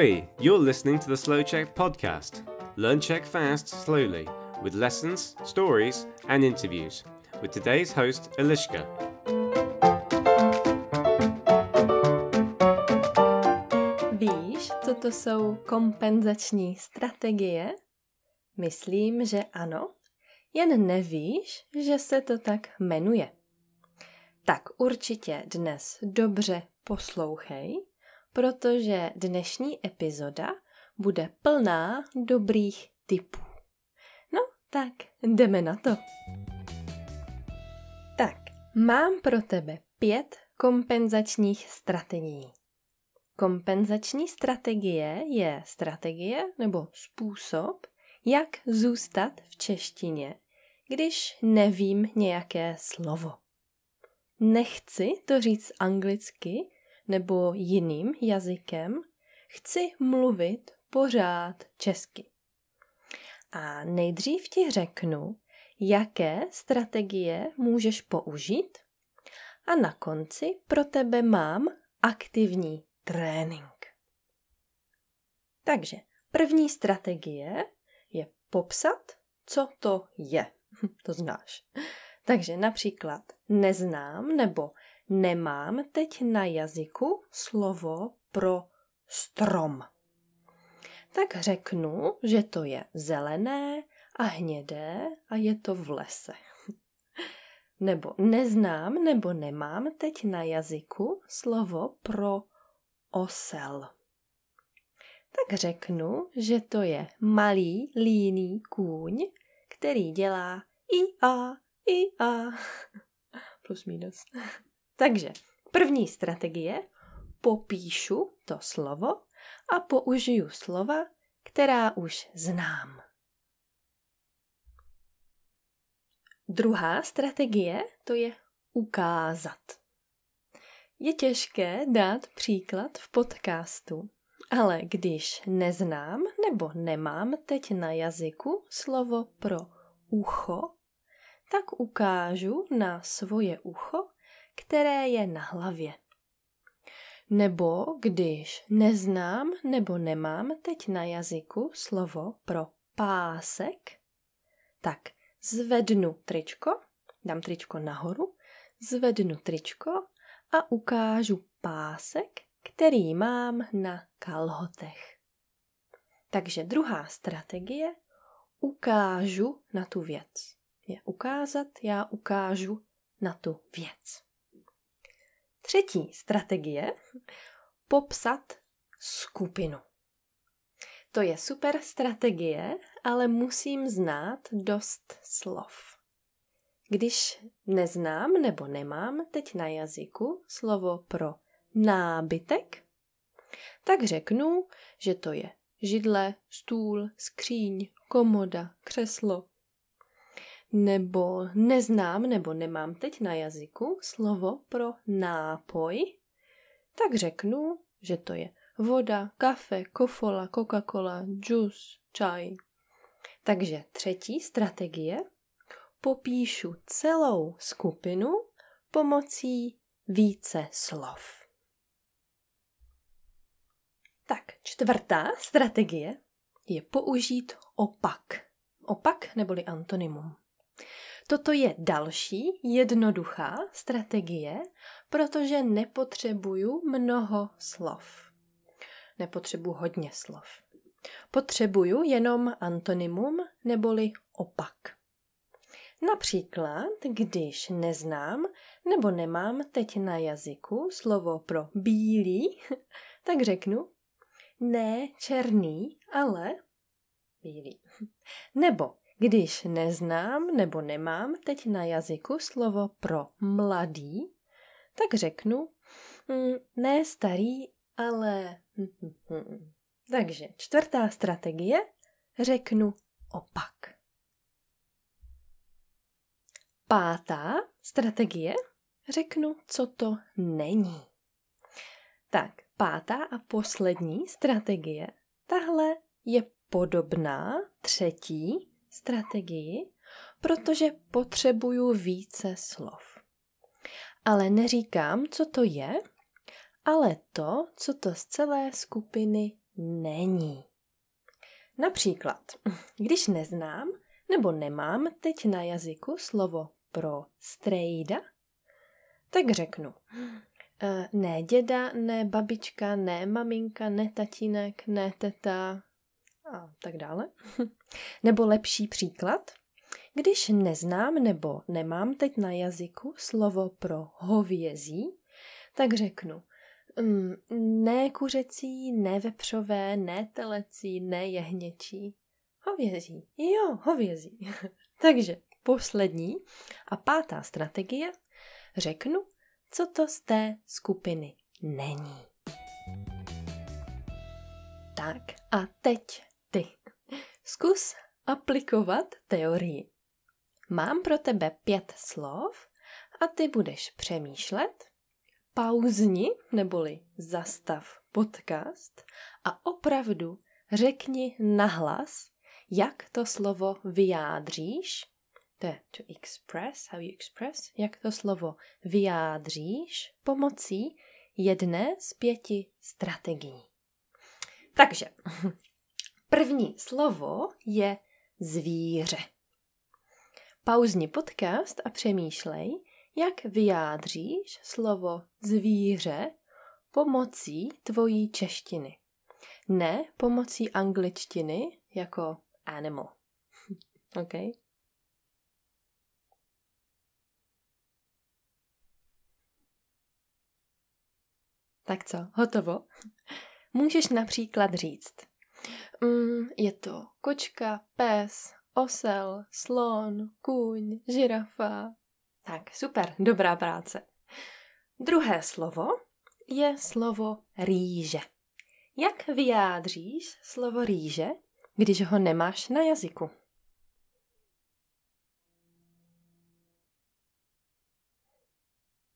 Ahoy! You're listening to the Slow Check podcast. Learn Czech fast, slowly, with lessons, stories, and interviews. With today's host, Eliška. Víš, co to jsou kompenzační strategie? Myslím, že ano. Jen nevíš, že se to tak jmenuje. Tak určitě dnes dobře poslouchej protože dnešní epizoda bude plná dobrých tipů. No, tak jdeme na to. Tak, mám pro tebe pět kompenzačních strategií. Kompenzační strategie je strategie nebo způsob, jak zůstat v češtině, když nevím nějaké slovo. Nechci to říct anglicky, nebo jiným jazykem, chci mluvit pořád česky. A nejdřív ti řeknu, jaké strategie můžeš použít a na konci pro tebe mám aktivní trénink. Takže první strategie je popsat, co to je. To znáš. Takže například neznám nebo nemám teď na jazyku slovo pro strom. Tak řeknu, že to je zelené a hnědé a je to v lese. Nebo neznám nebo nemám teď na jazyku slovo pro osel. Tak řeknu, že to je malý líný kůň, který dělá i a, i a, plus minus. Takže první strategie, popíšu to slovo a použiju slova, která už znám. Druhá strategie to je ukázat. Je těžké dát příklad v podcastu, ale když neznám nebo nemám teď na jazyku slovo pro ucho, tak ukážu na svoje ucho které je na hlavě. Nebo když neznám nebo nemám teď na jazyku slovo pro pásek, tak zvednu tričko, dám tričko nahoru, zvednu tričko a ukážu pásek, který mám na kalhotech. Takže druhá strategie, ukážu na tu věc. Je ukázat, já ukážu na tu věc. Třetí strategie popsat skupinu. To je super strategie, ale musím znát dost slov. Když neznám nebo nemám teď na jazyku slovo pro nábytek, tak řeknu, že to je židle, stůl, skříň, komoda, křeslo, nebo neznám nebo nemám teď na jazyku slovo pro nápoj, tak řeknu, že to je voda, kafe, kofola, Coca-Cola, džus, čaj. Takže třetí strategie. Popíšu celou skupinu pomocí více slov. Tak, čtvrtá strategie je použít opak. Opak neboli antonymum. Toto je další jednoduchá strategie, protože nepotřebuju mnoho slov. Nepotřebuji hodně slov. Potřebuju jenom antonymum neboli opak. Například, když neznám nebo nemám teď na jazyku slovo pro bílý, tak řeknu ne černý, ale bílý. Nebo když neznám nebo nemám teď na jazyku slovo pro mladý, tak řeknu mm, ne starý, ale... Takže čtvrtá strategie, řeknu opak. Pátá strategie, řeknu, co to není. Tak, pátá a poslední strategie, tahle je podobná třetí, strategii, protože potřebuju více slov. Ale neříkám, co to je, ale to, co to z celé skupiny není. Například, když neznám nebo nemám teď na jazyku slovo pro strejda, tak řeknu eh, ne děda, ne babička, ne maminka, ne tatínek, ne teta, a tak dále. Nebo lepší příklad, když neznám nebo nemám teď na jazyku slovo pro hovězí, tak řeknu mm, ne kuřecí, ne vepřové, ne telecí, ne jehněčí. Hovězí. Jo, hovězí. Takže poslední a pátá strategie. Řeknu, co to z té skupiny není. Tak a teď Zkus aplikovat teorii. Mám pro tebe pět slov a ty budeš přemýšlet, pauzni neboli zastav podcast a opravdu řekni nahlas, jak to slovo vyjádříš, to je to express, how you express, jak to slovo vyjádříš pomocí jedné z pěti strategií. Takže, První slovo je zvíře. Pauzni podcast a přemýšlej, jak vyjádříš slovo zvíře pomocí tvojí češtiny. Ne pomocí angličtiny jako animal. OK? Tak co, hotovo? Můžeš například říct mm, je to kočka, pes, osel, slon, kůň, žirafa. Tak, super, dobrá práce. Druhé slovo je slovo rýže. Jak vyjádříš slovo rýže, když ho nemáš na jazyku?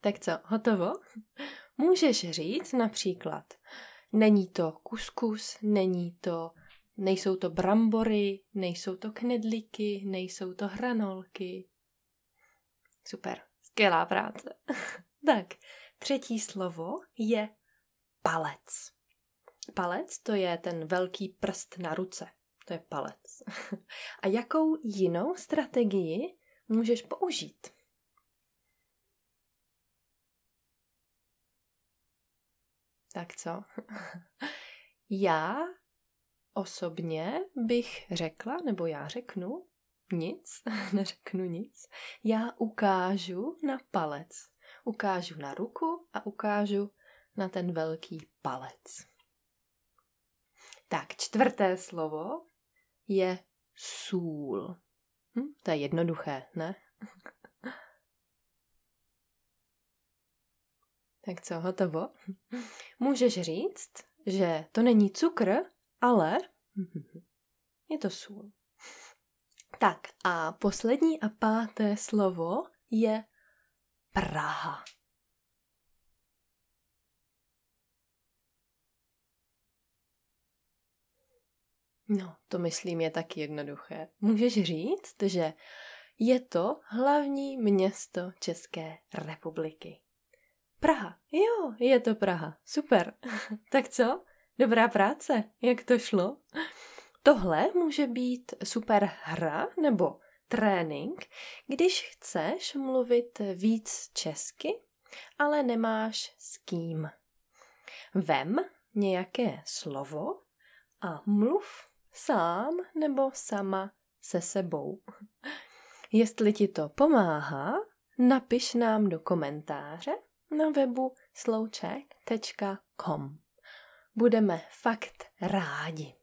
Tak co, hotovo? Můžeš říct například, není to kuskus, není to Nejsou to brambory, nejsou to knedlíky, nejsou to hranolky. Super, skvělá práce. tak, třetí slovo je palec. Palec to je ten velký prst na ruce. To je palec. A jakou jinou strategii můžeš použít? Tak co? Já Osobně bych řekla, nebo já řeknu, nic, neřeknu nic, já ukážu na palec. Ukážu na ruku a ukážu na ten velký palec. Tak, čtvrté slovo je sůl. Hm, to je jednoduché, ne? tak co, hotovo? Můžeš říct, že to není cukr, ale mm-hmm. je to sůl. Tak a poslední a páté slovo je Praha. No, to myslím je tak jednoduché. Můžeš říct, že je to hlavní město České republiky. Praha. Jo, je to Praha. Super. tak co? Dobrá práce, jak to šlo? Tohle může být super hra nebo trénink, když chceš mluvit víc česky, ale nemáš s kým. Vem nějaké slovo a mluv sám nebo sama se sebou. Jestli ti to pomáhá, napiš nám do komentáře na webu slouček.com budeme fakt rádi.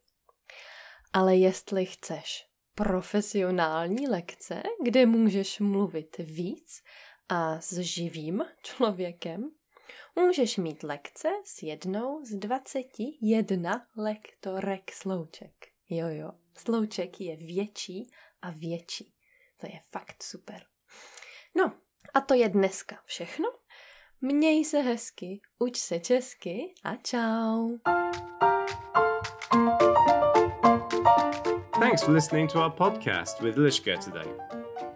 Ale jestli chceš profesionální lekce, kde můžeš mluvit víc a s živým člověkem, můžeš mít lekce s jednou z 21 lektorek slouček. Jo, jo, slouček je větší a větší. To je fakt super. No, a to je dneska všechno. Měj se hezky, uč se česky a Thanks for listening to our podcast with Lishka today.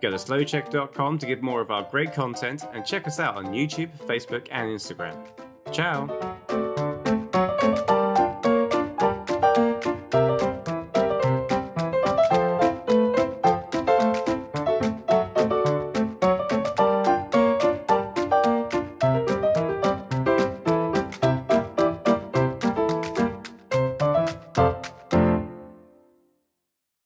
Go to slowcheck.com to get more of our great content and check us out on YouTube, Facebook, and Instagram. Ciao!